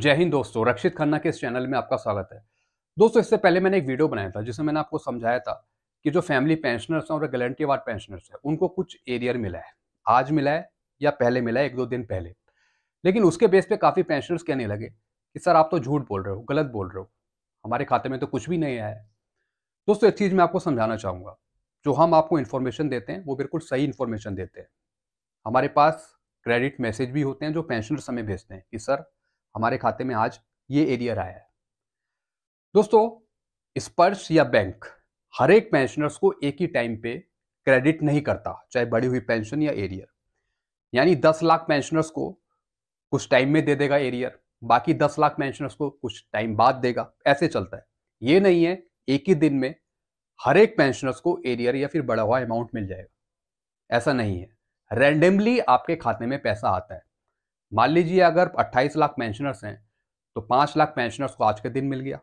जय हिंद दोस्तों रक्षित खन्ना के इस चैनल में आपका स्वागत है दोस्तों इससे पहले मैंने एक वीडियो बनाया था जिसमें मैंने आपको समझाया था कि जो फैमिली पेंशनर्स हैं और गलेंटी वार्ड पेंशनर्स हैं उनको कुछ एरियर मिला है आज मिला है या पहले मिला है एक दो दिन पहले लेकिन उसके बेस पर काफ़ी पेंशनर्स कहने लगे कि सर आप तो झूठ बोल रहे हो गलत बोल रहे हो हमारे खाते में तो कुछ भी नहीं आया है दोस्तों एक चीज़ मैं आपको समझाना चाहूँगा जो हम आपको इन्फॉर्मेशन देते हैं वो बिल्कुल सही इन्फॉर्मेशन देते हैं हमारे पास क्रेडिट मैसेज भी होते हैं जो पेंशनर्स हमें भेजते हैं कि सर हमारे खाते में आज ये एरियर आया है दोस्तों स्पर्श या बैंक हर एक पेंशनर्स को एक ही टाइम पे क्रेडिट नहीं करता चाहे बढ़ी हुई पेंशन या एरियर यानी दस लाख पेंशनर्स को कुछ टाइम में दे देगा एरियर बाकी दस लाख पेंशनर्स को कुछ टाइम बाद देगा ऐसे चलता है ये नहीं है एक ही दिन में हर एक पेंशनर्स को एरियर या फिर बढ़ा हुआ अमाउंट मिल जाएगा ऐसा नहीं है रैंडमली आपके खाते में पैसा आता है मान लीजिए अगर 28 लाख पेंशनर्स हैं तो 5 लाख पेंशनर्स को आज के दिन मिल गया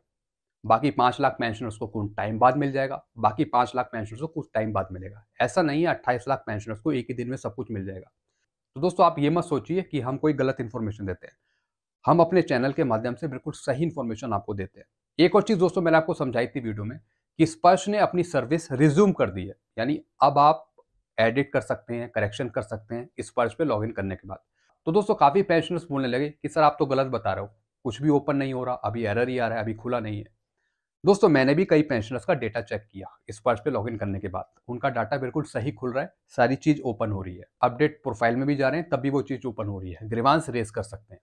बाकी 5 लाख पेंशनर्स को कुछ टाइम बाद मिल जाएगा बाकी 5 लाख पेंशनर्स को कुछ टाइम बाद मिलेगा ऐसा नहीं है अट्ठाईस लाख पेंशनर्स को एक ही दिन में सब कुछ मिल जाएगा तो दोस्तों आप ये मत सोचिए कि हम कोई गलत इन्फॉर्मेशन देते हैं हम अपने चैनल के माध्यम से बिल्कुल सही इन्फॉर्मेशन आपको देते हैं एक और चीज़ दोस्तों मैंने आपको समझाई थी वीडियो में कि स्पर्श ने अपनी सर्विस रिज्यूम कर दी है यानी अब आप एडिट कर सकते हैं करेक्शन कर सकते हैं स्पर्श पे लॉगिन करने के बाद तो दोस्तों काफ़ी पेंशनर्स बोलने लगे कि सर आप तो गलत बता रहे हो कुछ भी ओपन नहीं हो रहा अभी एरर ही आ रहा है अभी खुला नहीं है दोस्तों मैंने भी कई पेंशनर्स का डेटा चेक किया इस पर्स पे लॉगिन करने के बाद उनका डाटा बिल्कुल सही खुल रहा है सारी चीज़ ओपन हो रही है अपडेट प्रोफाइल में भी जा रहे हैं तब भी वो चीज़ ओपन हो रही है ग्रीवांस रेस कर सकते हैं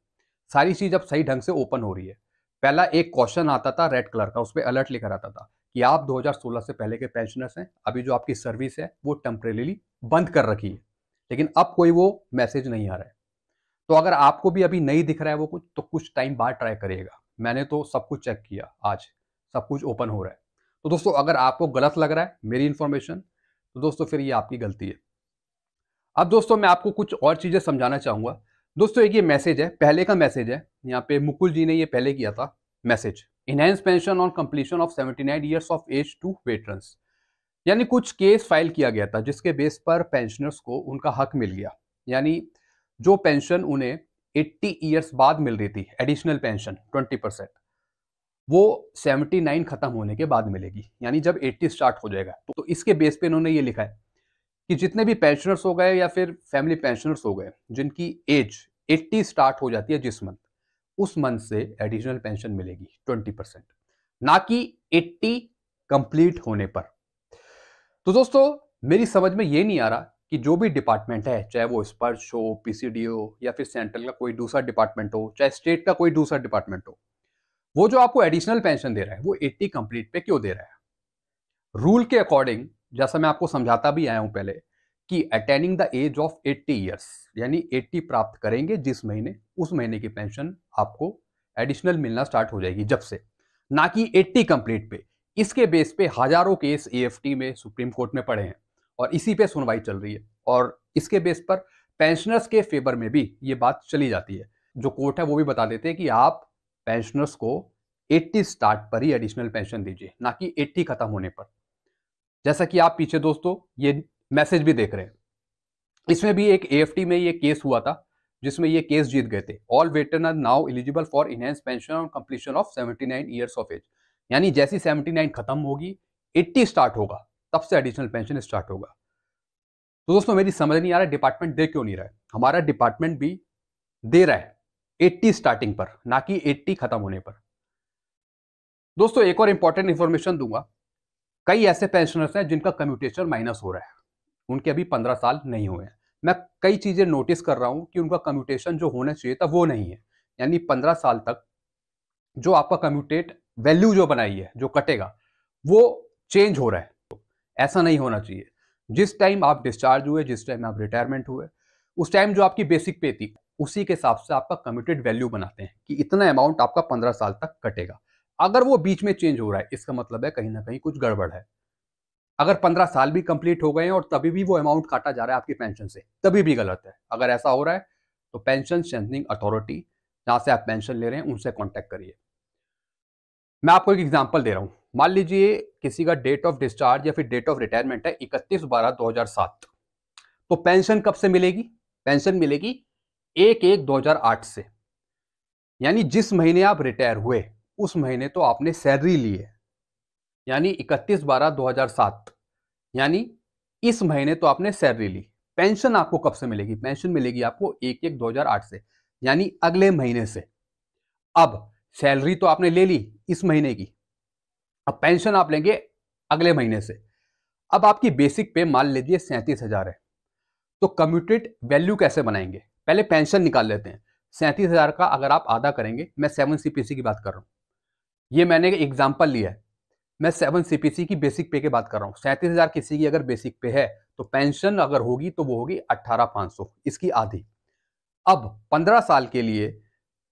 सारी चीज़ अब सही ढंग से ओपन हो रही है पहला एक क्वेश्चन आता था रेड कलर का उस पर अलर्ट लेकर आता था कि आप 2016 से पहले के पेंशनर्स हैं अभी जो आपकी सर्विस है वो टेम्परेली बंद कर रखी है लेकिन अब कोई वो मैसेज नहीं आ रहा है तो अगर आपको भी अभी नहीं दिख रहा है वो कुछ तो कुछ टाइम बाद ट्राई करिएगा मैंने तो सब कुछ चेक किया आज सब कुछ ओपन हो रहा है तो दोस्तों अगर आपको गलत लग रहा है मेरी इन्फॉर्मेशन तो दोस्तों फिर ये आपकी गलती है अब दोस्तों मैं आपको कुछ और चीज़ें समझाना चाहूँगा दोस्तों एक ये मैसेज है पहले का मैसेज है यहाँ पे मुकुल जी ने ये पहले किया था message enhance pension on completion of seventy nine years of age to veterans यानी कुछ केस फाइल किया गया था जिसके बेस पर पेंशनर्स को उनका हक मिल गया यानी जो पेंशन उन्हें 80 ईयर्स बाद मिल रही थी एडिशनल पेंशन 20 परसेंट वो 79 खत्म होने के बाद मिलेगी यानी जब 80 स्टार्ट हो जाएगा तो इसके बेस पे इन्होंने ये लिखा है कि जितने भी पेंशनर्स हो गए या फिर फैमिली पेंशनर्स हो गए जिनकी एज 80 स्टार्ट हो जाती है जिस मंथ उस मंथ से एडिशनल पेंशन मिलेगी 20 परसेंट ना कि 80 कंप्लीट होने पर तो दोस्तों मेरी समझ में ये नहीं आ रहा कि जो भी डिपार्टमेंट है चाहे वो स्पर्श हो पी या फिर सेंट्रल का कोई दूसरा डिपार्टमेंट हो चाहे स्टेट का कोई दूसरा डिपार्टमेंट हो वो जो आपको एडिशनल पेंशन दे रहा है वो एट्टी कंप्लीट पे क्यों दे रहा है रूल के अकॉर्डिंग जैसा मैं आपको समझाता भी आया हूं पहले कि attaining the age of eighty years यानी एट्टी प्राप्त करेंगे जिस महीने उस महीने की पेंशन आपको एडिशनल मिलना स्टार्ट हो जाएगी जब से ना कि एट्टी कंप्लीट पे इसके बेस पे हजारों केस ए में सुप्रीम कोर्ट में पड़े हैं और इसी पे सुनवाई चल रही है और इसके बेस पर पेंशनर्स के फेवर में भी ये बात चली जाती है जो कोर्ट है वो भी बता देते हैं कि आप पेंशनर्स को 80 स्टार्ट पर ही एडिशनल पेंशन दीजिए ना कि 80 खत्म होने पर जैसा कि आप पीछे दोस्तों ये मैसेज भी देख रहे हैं इसमें भी एक ए में ये केस हुआ था जिसमें ये केस जीत गए थे all veteran are now eligible for enhance pension on completion of seventy nine years of age यानी जैसी सेवेंटी खत्म होगी एट्टी स्टार्ट होगा तब से एडिशनल पेंशन स्टार्ट होगा तो दोस्तों मेरी समझ नहीं आ रहा डिपार्टमेंट दे क्यों नहीं रहा है हमारा डिपार्टमेंट भी दे रहा है एट्टी स्टार्टिंग पर ना कि एट्टी खत्म होने पर दोस्तों एक और इंपॉर्टेंट इंफॉर्मेशन दूंगा कई ऐसे पेंशनर्स हैं जिनका कम्यूटेशन माइनस हो रहा है उनके अभी पंद्रह साल नहीं हुए हैं मैं कई चीज़ें नोटिस कर रहा हूं कि उनका कम्यूटेशन जो होना चाहिए था वो नहीं है यानी पंद्रह साल तक जो आपका कम्यूटेट वैल्यू जो बनाई है जो कटेगा वो चेंज हो रहा है ऐसा नहीं होना चाहिए जिस टाइम आप डिस्चार्ज हुए जिस टाइम आप रिटायरमेंट हुए उस टाइम जो आपकी बेसिक पे थी उसी के हिसाब से आपका कमिटेड वैल्यू बनाते हैं कि इतना अमाउंट आपका पंद्रह साल तक कटेगा अगर वो बीच में चेंज हो रहा है इसका मतलब है कहीं ना कहीं कुछ गड़बड़ है अगर पंद्रह साल भी कंप्लीट हो गए हैं और तभी भी वो अमाउंट काटा जा रहा है आपकी पेंशन से तभी भी गलत है अगर ऐसा हो रहा है तो पेंशन स्ट्रेंथनिंग अथॉरिटी जहां से आप पेंशन ले रहे हैं उनसे कॉन्टेक्ट करिए मैं आपको एक एग्जाम्पल दे रहा हूं मान लीजिए किसी का डेट ऑफ डिस्चार्ज या फिर डेट ऑफ रिटायरमेंट है इकतीस बारह दो हजार सात तो पेंशन कब से मिलेगी पेंशन मिलेगी एक एक दो हजार आठ से यानी जिस महीने आप रिटायर हुए उस महीने तो आपने सैलरी ली है यानी इकतीस बारह दो हजार सात यानी इस महीने तो आपने सैलरी ली पेंशन आपको कब से मिलेगी पेंशन मिलेगी आपको एक एक दो हजार आठ से यानी अगले महीने से अब सैलरी तो आपने ले ली इस महीने की अब पेंशन आप लेंगे अगले महीने से अब आपकी बेसिक पे मान लीजिए सैंतीस हज़ार है तो कम्यूटेड वैल्यू कैसे बनाएंगे पहले पेंशन निकाल लेते हैं सैंतीस हज़ार का अगर आप आधा करेंगे मैं सेवन सी की बात कर रहा हूँ ये मैंने एग्जाम्पल लिया है मैं सेवन सी की बेसिक पे की बात कर रहा हूँ सैंतीस हज़ार किसी की अगर बेसिक पे है तो पेंशन अगर होगी तो वो होगी अट्ठारह पाँच सौ इसकी आधी अब पंद्रह साल के लिए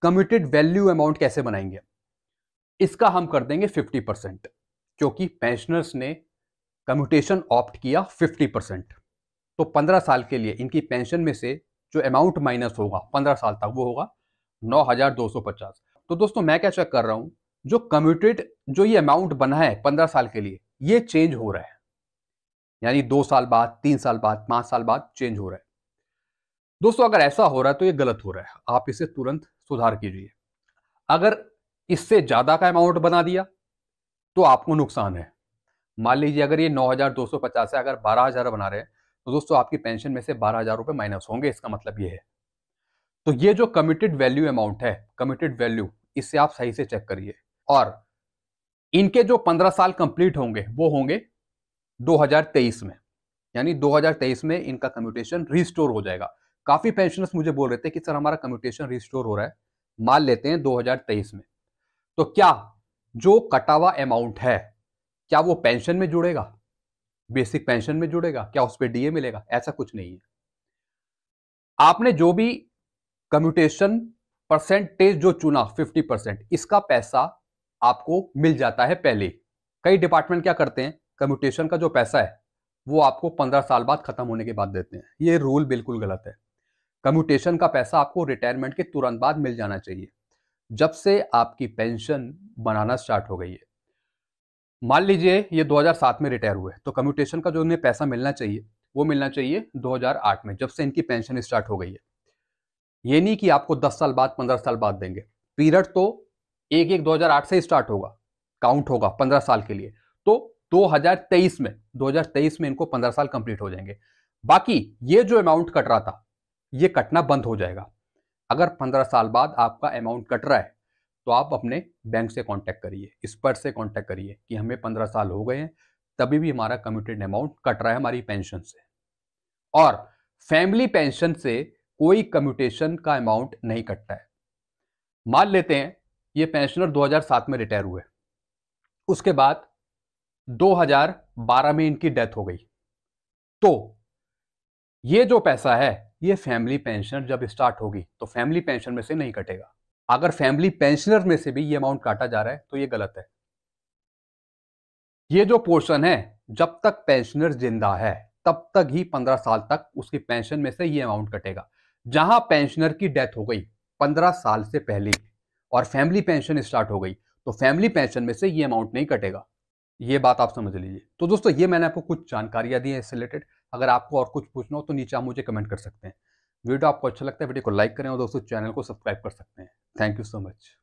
कम्यूटेड वैल्यू अमाउंट कैसे बनाएंगे इसका हम कर देंगे 50 परसेंट क्योंकि पेंशनर्स ने कम्यूटेशन ऑप्ट किया 50 परसेंट तो 15 साल के लिए इनकी पेंशन में से जो अमाउंट माइनस होगा 15 साल तक वो होगा 9,250 तो दोस्तों मैं क्या चेक कर रहा हूँ जो कम्यूटेड जो ये अमाउंट बना है 15 साल के लिए ये चेंज हो रहा है यानी दो साल बाद तीन साल बाद पाँच साल बाद चेंज हो रहा है दोस्तों अगर ऐसा हो रहा है तो ये गलत हो रहा है आप इसे तुरंत सुधार कीजिए अगर इससे ज़्यादा का अमाउंट बना दिया तो आपको नुकसान है मान लीजिए अगर ये 9,250 है अगर 12,000 बना रहे तो दोस्तों आपकी पेंशन में से बारह हज़ार रुपये माइनस होंगे इसका मतलब ये है तो ये जो कमिटेड वैल्यू अमाउंट है कमिटेड वैल्यू इससे आप सही से चेक करिए और इनके जो पंद्रह साल कंप्लीट होंगे वो होंगे 2023 में यानी 2023 में इनका कम्यूटेशन रिस्टोर हो जाएगा काफ़ी पेंशनर्स मुझे बोल रहे थे कि सर हमारा कम्यूटेशन रिस्टोर हो रहा है मान लेते हैं 2023 में तो क्या जो कटावा अमाउंट है क्या वो पेंशन में जुड़ेगा बेसिक पेंशन में जुड़ेगा क्या उस पर डीए मिलेगा ऐसा कुछ नहीं है आपने जो भी कम्यूटेशन परसेंटेज जो चुना 50 परसेंट इसका पैसा आपको मिल जाता है पहले कई डिपार्टमेंट क्या करते हैं कम्यूटेशन का जो पैसा है वो आपको पंद्रह साल बाद खत्म होने के बाद देते हैं ये रूल बिल्कुल गलत है कम्यूटेशन का पैसा आपको रिटायरमेंट के तुरंत बाद मिल जाना चाहिए जब से आपकी पेंशन बनाना स्टार्ट हो गई है मान लीजिए ये 2007 में रिटायर हुए तो कम्यूटेशन का जो उन्हें पैसा मिलना चाहिए वो मिलना चाहिए 2008 में जब से इनकी पेंशन स्टार्ट हो गई है ये नहीं कि आपको 10 साल बाद 15 साल बाद देंगे पीरियड तो एक एक 2008 से स्टार्ट होगा काउंट होगा 15 साल के लिए तो 2023 में 2023 में इनको 15 साल कंप्लीट हो जाएंगे बाकी ये जो अमाउंट कट रहा था ये कटना बंद हो जाएगा अगर पंद्रह साल बाद आपका अमाउंट कट रहा है तो आप अपने बैंक से कांटेक्ट करिए इस पर से कांटेक्ट करिए कि हमें पंद्रह साल हो गए हैं तभी भी हमारा कम्यूटेड अमाउंट कट रहा है हमारी पेंशन से और फैमिली पेंशन से कोई कम्यूटेशन का अमाउंट नहीं कटता है मान लेते हैं ये पेंशनर 2007 में रिटायर हुए उसके बाद 2012 में इनकी डेथ हो गई तो ये जो पैसा है ये फैमिली पेंशनर जब स्टार्ट होगी तो फैमिली पेंशन में से नहीं कटेगा अगर फैमिली पेंशनर में से भी ये अमाउंट काटा जा रहा है तो ये गलत है ये जो पोर्शन है जब तक पेंशनर जिंदा है तब तक ही पंद्रह साल तक उसकी पेंशन में से ये अमाउंट कटेगा जहां पेंशनर की डेथ हो गई पंद्रह साल से पहले और फैमिली पेंशन स्टार्ट हो गई तो फैमिली पेंशन में से ये अमाउंट नहीं कटेगा ये बात आप समझ लीजिए तो दोस्तों ये मैंने आपको कुछ जानकारियाँ दी हैं इससे रिलेटेड अगर आपको और कुछ पूछना हो तो नीचे आप मुझे कमेंट कर सकते हैं वीडियो आपको अच्छा लगता है वीडियो को लाइक करें और दोस्तों चैनल को सब्सक्राइब कर सकते हैं थैंक यू सो मच